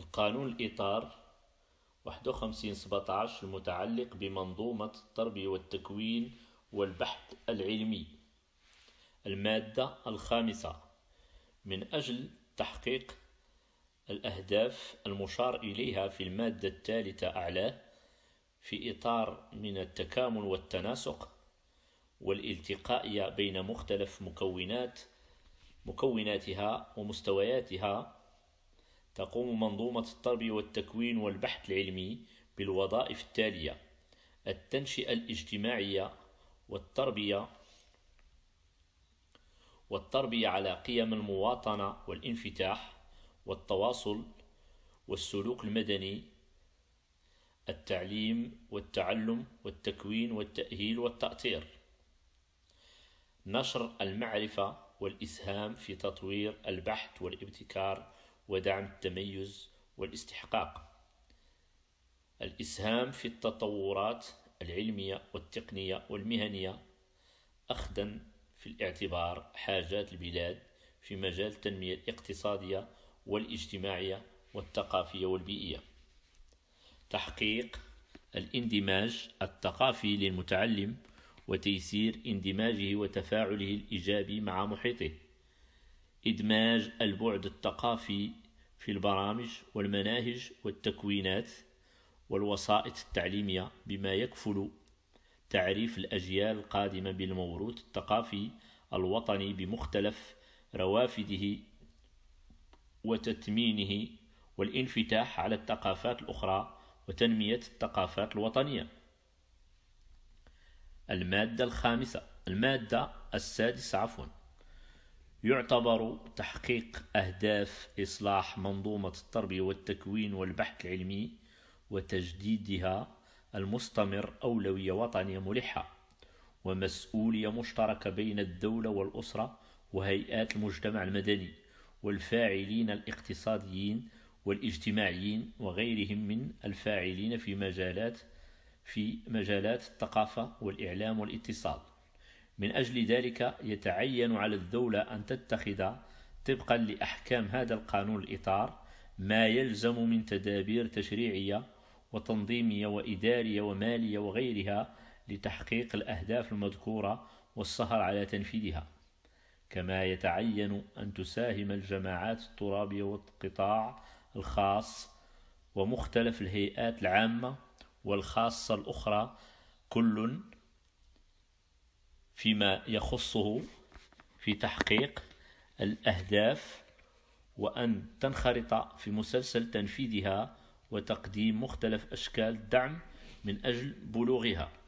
القانون الإطار 51-17 المتعلق بمنظومة التربية والتكوين والبحث العلمي المادة الخامسة من أجل تحقيق الأهداف المشار إليها في المادة الثالثة أعلاه في إطار من التكامل والتناسق والالتقاء بين مختلف مكونات مكوناتها ومستوياتها تقوم منظومة التربية والتكوين والبحث العلمي بالوظائف التالية: التنشئة الاجتماعية والتربية والتربية على قيم المواطنة والانفتاح والتواصل والسلوك المدني التعليم والتعلم والتكوين والتأهيل والتأطير نشر المعرفة والإسهام في تطوير البحث والابتكار ودعم التميز والاستحقاق الإسهام في التطورات العلمية والتقنية والمهنية أخذا في الاعتبار حاجات البلاد في مجال التنمية الاقتصادية والاجتماعية والثقافية والبيئية تحقيق الاندماج الثقافي للمتعلم وتيسير اندماجه وتفاعله الإيجابي مع محيطه إدماج البعد الثقافي في البرامج والمناهج والتكوينات والوسائط التعليمية بما يكفل تعريف الأجيال القادمة بالموروث الثقافي الوطني بمختلف روافده وتتمينه والانفتاح على الثقافات الأخرى وتنمية الثقافات الوطنية المادة الخامسة المادة السادسة عفواً يعتبر تحقيق أهداف إصلاح منظومة التربية والتكوين والبحث العلمي وتجديدها المستمر أولوية وطنية ملحة ومسؤولية مشتركة بين الدولة والأسرة وهيئات المجتمع المدني والفاعلين الاقتصاديين والاجتماعيين وغيرهم من الفاعلين في مجالات في مجالات الثقافة والإعلام والاتصال من أجل ذلك يتعين على الدولة أن تتخذ طبقا لأحكام هذا القانون الإطار ما يلزم من تدابير تشريعية وتنظيمية وإدارية ومالية وغيرها لتحقيق الأهداف المذكورة والسهر على تنفيذها كما يتعين أن تساهم الجماعات الترابية والقطاع الخاص ومختلف الهيئات العامة والخاصة الأخرى كل فيما يخصه في تحقيق الأهداف وأن تنخرط في مسلسل تنفيذها وتقديم مختلف أشكال الدعم من أجل بلوغها